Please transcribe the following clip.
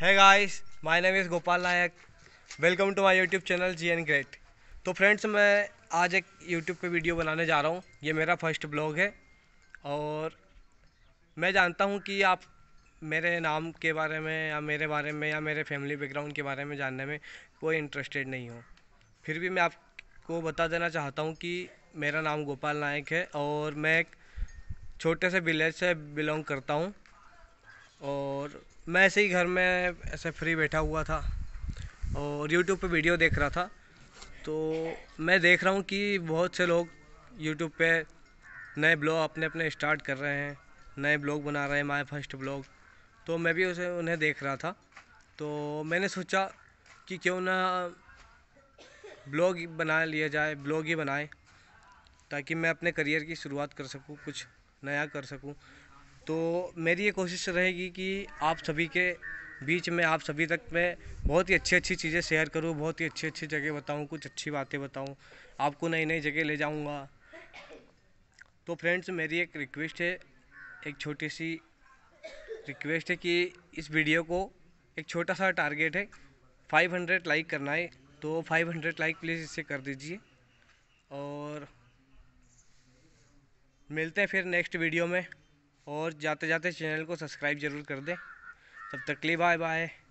है guys my name is Gopal Nayak welcome to my YouTube channel जी N great तो friends मैं आज एक यूट्यूब पे वीडियो बनाने जा रहा हूँ ये मेरा फर्स्ट ब्लॉग है और मैं जानता हूँ कि आप मेरे नाम के बारे में या मेरे बारे में या मेरे फैमिली बैकग्राउंड के बारे में जानने में कोई इंटरेस्टेड नहीं हो फिर भी मैं आपको बता देना चाहता हूँ कि मेरा नाम गोपाल नायक है और मैं एक छोटे से विलेज से बिलोंग करता हूँ और मैं ऐसे ही घर में ऐसे फ्री बैठा हुआ था और यूट्यूब पे वीडियो देख रहा था तो मैं देख रहा हूँ कि बहुत से लोग यूट्यूब पे नए ब्लॉग अपने अपने स्टार्ट कर रहे हैं नए ब्लॉग बना रहे हैं माई फर्स्ट ब्लॉग तो मैं भी उसे उन्हें देख रहा था तो मैंने सोचा कि क्यों ना ब्लॉग बना लिया जाए ब्लॉग ही बनाए ताकि मैं अपने करियर की शुरुआत कर सकूँ कुछ नया कर सकूँ तो मेरी ये कोशिश रहेगी कि आप सभी के बीच में आप सभी तक मैं बहुत ही अच्छी अच्छी चीज़ें शेयर करूँ बहुत ही अच्छी अच्छी जगह बताऊँ कुछ अच्छी बातें बताऊँ आपको नई नई जगह ले जाऊँगा तो फ्रेंड्स मेरी एक रिक्वेस्ट है एक छोटी सी रिक्वेस्ट है कि इस वीडियो को एक छोटा सा टारगेट है 500 लाइक करना है तो 500 लाइक प्लीज़ इसे कर दीजिए और मिलते हैं फिर नेक्स्ट वीडियो में और जाते जाते चैनल को सब्सक्राइब ज़रूर कर दें तब तक के लिए बाय बाय